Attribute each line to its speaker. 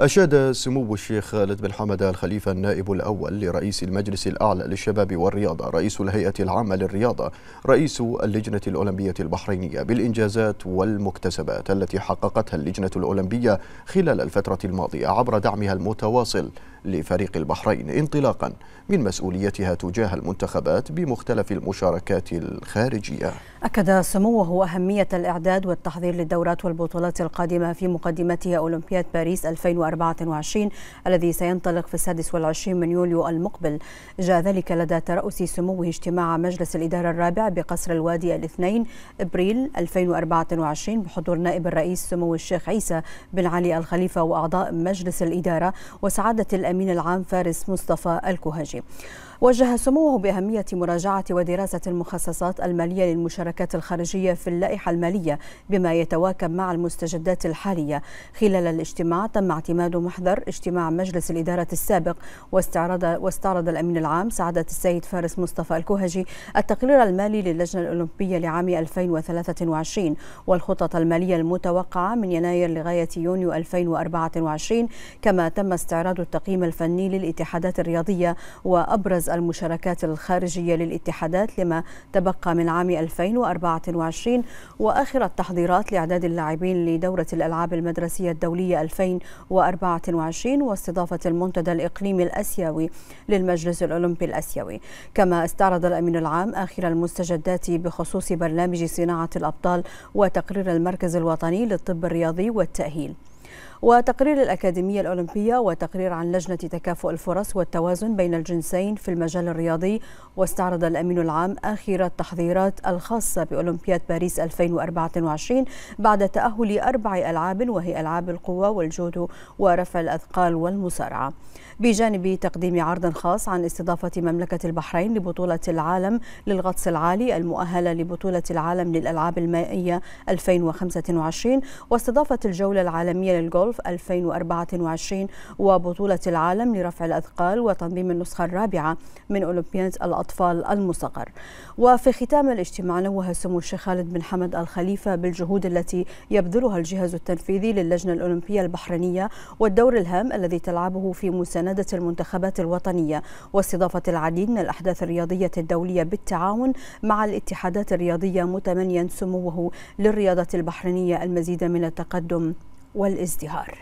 Speaker 1: أشاد سمو الشيخ خالد بن حمد الخليفة النائب الأول لرئيس المجلس الأعلى للشباب والرياضة رئيس الهيئة العامة للرياضة رئيس اللجنة الأولمبية البحرينية بالإنجازات والمكتسبات التي حققتها اللجنة الأولمبية خلال الفترة الماضية عبر دعمها المتواصل لفريق البحرين انطلاقا من مسؤوليتها تجاه المنتخبات بمختلف المشاركات الخارجية
Speaker 2: أكد سموه أهمية الإعداد والتحضير للدورات والبطولات القادمة في مقدمتها أولمبياد باريس 2024 الذي سينطلق في 26 من يوليو المقبل جاء ذلك لدى ترأس سموه اجتماع مجلس الإدارة الرابع بقصر الوادي الاثنين إبريل 2024 بحضور نائب الرئيس سمو الشيخ عيسى بن علي الخليفة وأعضاء مجلس الإدارة وسعادة الأمين الامين العام فارس مصطفى الكوهجي. وجه سموه بأهمية مراجعة ودراسة المخصصات المالية للمشاركات الخارجية في اللائحة المالية بما يتواكب مع المستجدات الحالية خلال الاجتماع تم اعتماد محضر اجتماع مجلس الإدارة السابق واستعرض, واستعرض الأمين العام سعادة السيد فارس مصطفى الكوهجي التقرير المالي للجنة الأولمبية لعام 2023 والخطط المالية المتوقعة من يناير لغاية يونيو 2024 كما تم استعراض التقييم الفني للاتحادات الرياضية وأبرز المشاركات الخارجية للاتحادات لما تبقى من عام 2024 وآخر التحضيرات لإعداد اللاعبين لدورة الألعاب المدرسية الدولية 2024 واستضافة المنتدى الإقليمي الأسيوي للمجلس الأولمبي الأسيوي كما استعرض الأمين العام آخر المستجدات بخصوص برنامج صناعة الأبطال وتقرير المركز الوطني للطب الرياضي والتأهيل وتقرير الأكاديمية الأولمبية وتقرير عن لجنة تكافؤ الفرص والتوازن بين الجنسين في المجال الرياضي واستعرض الأمين العام آخر التحضيرات الخاصة بأولمبياد باريس 2024 بعد تأهل أربع ألعاب وهي ألعاب القوة والجودو ورفع الأثقال والمصارعة بجانب تقديم عرض خاص عن استضافة مملكة البحرين لبطولة العالم للغطس العالي المؤهلة لبطولة العالم للألعاب المائية 2025 واستضافة الجولة العالمية للغولف صيف 2024 وبطولة العالم لرفع الأثقال وتنظيم النسخة الرابعة من أولمبياد الأطفال المصغر وفي ختام الاجتماع نوه سمو الشيخ خالد بن حمد الخليفة بالجهود التي يبذلها الجهاز التنفيذي للجنة الأولمبية البحرينية والدور الهام الذي تلعبه في مساندة المنتخبات الوطنية واستضافة العديد من الأحداث الرياضية الدولية بالتعاون مع الاتحادات الرياضية متمنيا سموه للرياضة البحرينية المزيد من التقدم والازدهار